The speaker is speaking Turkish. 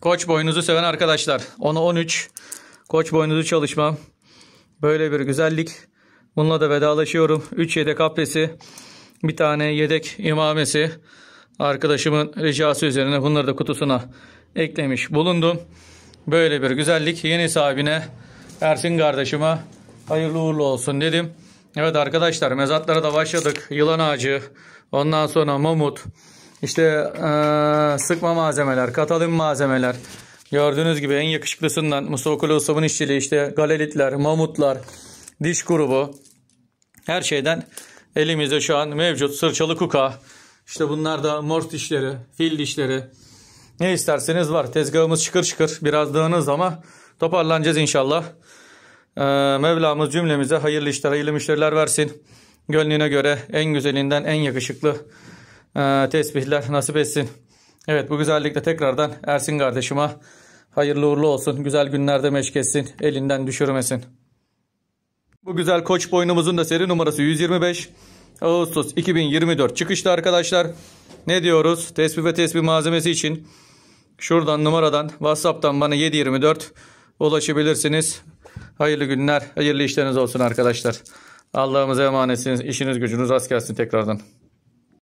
Koç boynuzu seven arkadaşlar. 10'a 13. Koç boynuzu çalışmam. Böyle bir güzellik. Bununla da vedalaşıyorum. 3 yedek haplesi. Bir tane yedek imamesi. Arkadaşımın ricası üzerine bunları da kutusuna eklemiş bulundum. Böyle bir güzellik. Yeni sahibine Ersin kardeşime hayırlı uğurlu olsun dedim. Evet arkadaşlar mezatlara da başladık. Yılan ağacı, ondan sonra mamut, işte sıkma malzemeler, katalin malzemeler. Gördüğünüz gibi en yakışıklısından Mustafa Kulusoğlu'nun işçiliği işte galeritler, mamutlar, diş grubu her şeyden elimizde şu an mevcut sırçalı kuka. İşte bunlar da mors dişleri, fil dişleri. Ne isterseniz var. Tezgahımız çıkır çıkır Biraz dağınız ama toparlanacağız inşallah. Ee, Mevlamız cümlemize hayırlı işler, hayırlı müşteriler versin. Gönlüne göre en güzelinden en yakışıklı ee, tesbihler nasip etsin. Evet bu güzellikle tekrardan Ersin kardeşime hayırlı uğurlu olsun. Güzel günlerde meşkesin. Elinden düşürmesin. Bu güzel koç boynumuzun da seri numarası 125. Ağustos 2024 çıkışta arkadaşlar. Ne diyoruz? Tesbih ve tesbih malzemesi için şuradan numaradan WhatsApp'tan bana 724 ulaşabilirsiniz. Hayırlı günler, hayırlı işleriniz olsun arkadaşlar. Allah'ımıza emanetsiniz. İşiniz gücünüz rast gelsin tekrardan.